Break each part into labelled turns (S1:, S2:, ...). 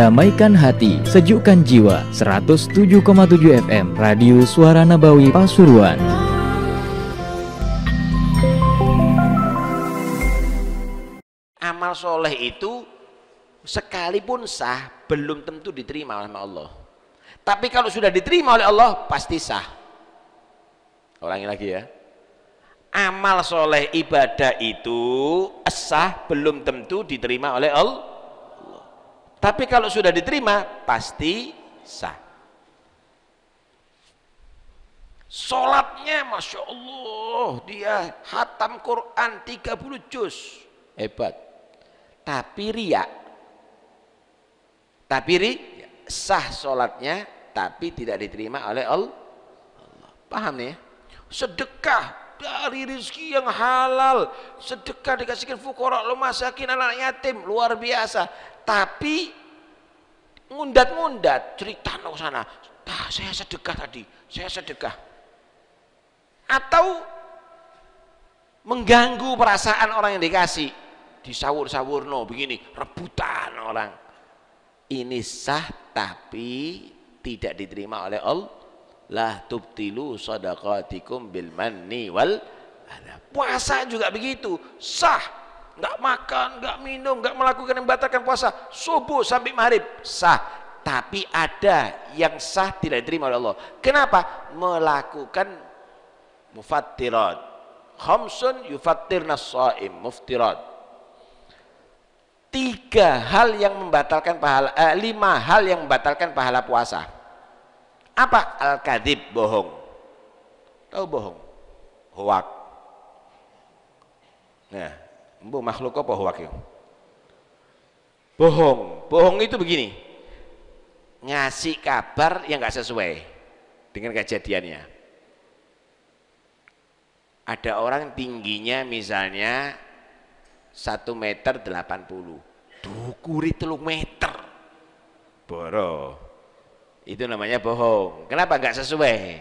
S1: Damaikan hati, sejukkan jiwa 107,7 FM Radio Suara Nabawi Pasuruan Amal soleh itu sekalipun sah belum tentu diterima oleh Allah tapi kalau sudah diterima oleh Allah pasti sah ulangi lagi ya amal soleh ibadah itu sah belum tentu diterima oleh Allah tapi kalau sudah diterima, pasti sah. Solatnya Masya Allah, dia hatam Quran 30 juz. Hebat. Tapi riak. Tapi ri, sah solatnya, tapi tidak diterima oleh Allah. Paham nih ya? Sedekah dari rezeki yang halal sedekah dikasihkan fukara lo masakin anak, anak yatim luar biasa tapi ngundat-ngundat cerita ke sana ah, saya sedekah tadi saya sedekah atau mengganggu perasaan orang yang dikasih disawur-sawur no begini rebutan orang ini sah tapi tidak diterima oleh Allah lah tubtilu sadaqatikum bil manni wal ada puasa juga begitu sah nggak makan nggak minum nggak melakukan yang batalkan puasa subuh sampai maghrib sah tapi ada yang sah tidak diterima oleh Allah kenapa melakukan mufattirat khamsun yufattirna shaim muftirat tiga hal yang membatalkan pahala eh, lima hal yang membatalkan pahala puasa apa al-kadib bohong? Tahu bohong? Hoak. Nah, bu makhluk apa hoak itu? Bohong. Bohong itu begini. Ngasih kabar yang nggak sesuai dengan kejadiannya. Ada orang tingginya misalnya satu meter delapan puluh dukuri telung meter boroh itu namanya bohong kenapa nggak sesuai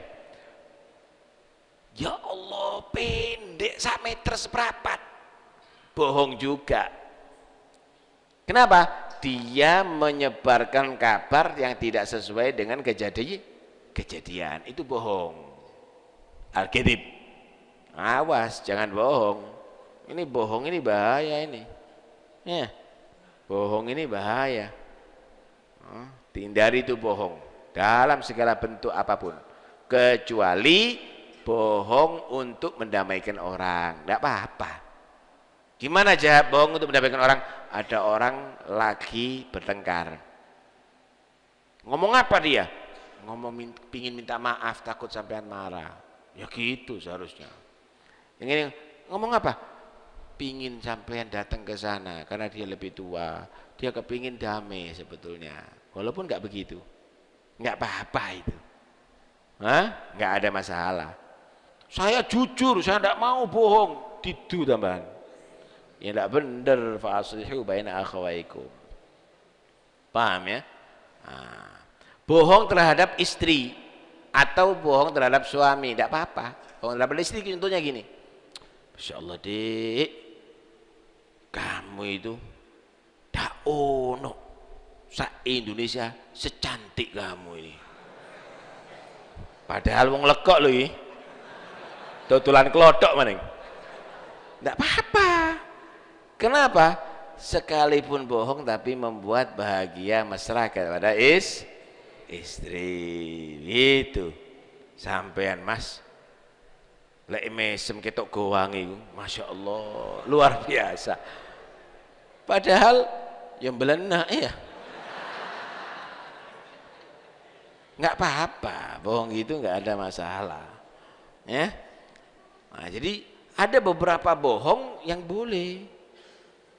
S1: ya Allah pendek satu meter seperempat bohong juga kenapa dia menyebarkan kabar yang tidak sesuai dengan kejadian kejadian itu bohong Alkitab, awas jangan bohong ini bohong ini bahaya ini ya bohong ini bahaya hindari itu bohong dalam segala bentuk apapun kecuali bohong untuk mendamaikan orang tidak apa-apa gimana aja bohong untuk mendamaikan orang ada orang lagi bertengkar ngomong apa dia ngomong pingin minta maaf takut sampean marah ya gitu seharusnya yang ini ngomong apa pingin sampean datang ke sana karena dia lebih tua dia kepingin damai sebetulnya walaupun nggak begitu nggak apa-apa itu Hah? nggak ada masalah saya jujur saya tidak mau bohong itu tambahan ya tidak benar faslihu baina akhawaikum paham ya nah, bohong terhadap istri atau bohong terhadap suami tidak apa-apa bohong terhadap istri contohnya gini Masya Allah kamu itu tak ono sak Indonesia secantik kamu ini padahal wong lekok loh ini tutulan kelodok maning enggak apa-apa kenapa sekalipun bohong tapi membuat bahagia masyarakat pada is istri itu sampean mas lek mesem ketok goang masya Allah luar biasa padahal yang belenak ya iya. nggak apa-apa bohong itu nggak ada masalah ya nah, jadi ada beberapa bohong yang boleh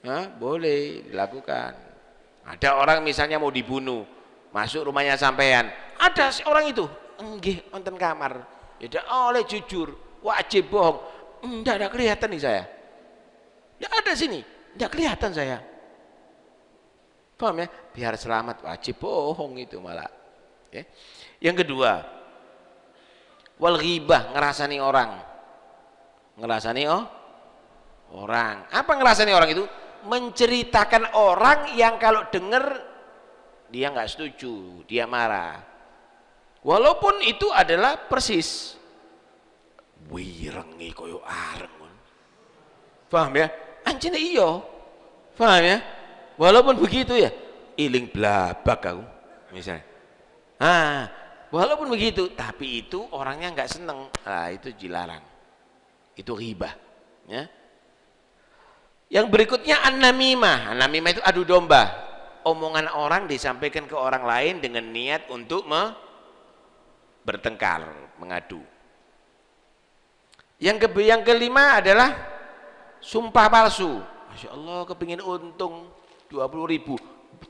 S1: ya, boleh dilakukan ada orang misalnya mau dibunuh masuk rumahnya sampean ada orang itu enggih nonton kamar tidak ya oh, oleh jujur wajib bohong tidak ada kelihatan nih saya enggak ada sini tidak kelihatan saya paham ya biar selamat wajib bohong itu malah ya. yang kedua wal ghibah ngerasani orang ngerasani oh orang apa ngerasani orang itu menceritakan orang yang kalau dengar dia nggak setuju dia marah walaupun itu adalah persis wirengi koyo areng paham ya anjene iyo paham ya walaupun begitu ya iling blabak aku misalnya Nah, walaupun begitu, tapi itu orangnya nggak seneng. Nah, itu dilarang. Itu riba. Ya. Yang berikutnya anamima namimah An-namimah itu adu domba. Omongan orang disampaikan ke orang lain dengan niat untuk me bertengkar, mengadu. Yang, ke yang kelima adalah sumpah palsu. Masya Allah kepingin untung 20 ribu.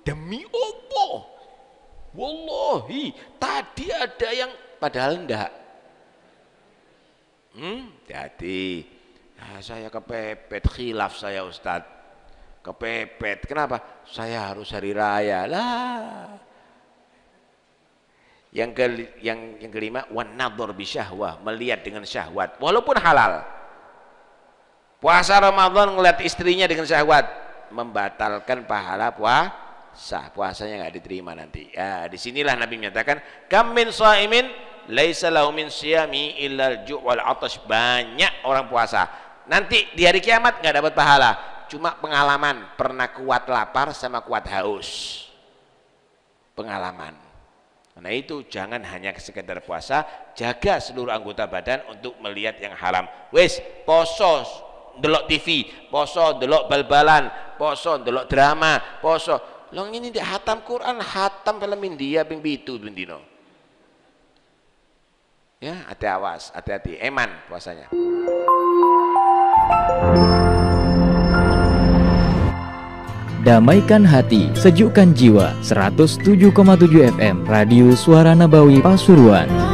S1: Demi Allah. Wallahi, tadi ada yang padahal enggak. Hmm, jadi nah, saya kepepet khilaf saya Ustaz. Kepepet. Kenapa? Saya harus hari raya. Lah. Yang ke yang yang kelima wan nadzur bi syahwah, melihat dengan syahwat walaupun halal. Puasa Ramadan melihat istrinya dengan syahwat membatalkan pahala puasa sah puasanya nggak diterima nanti ya disinilah Nabi menyatakan kamin soimin laisa lahu min siyami illal ju' wal banyak orang puasa nanti di hari kiamat nggak dapat pahala cuma pengalaman pernah kuat lapar sama kuat haus pengalaman karena itu jangan hanya sekedar puasa jaga seluruh anggota badan untuk melihat yang haram wes poso delok TV poso delok bal-balan poso delok drama poso Long ini dia hatam Quran, hatam film India bing bitu bing dino. Ya, hati awas, hati-hati, eman puasanya. Damaikan hati, sejukkan jiwa. 107,7 FM Radio Suara Nabawi Pasuruan.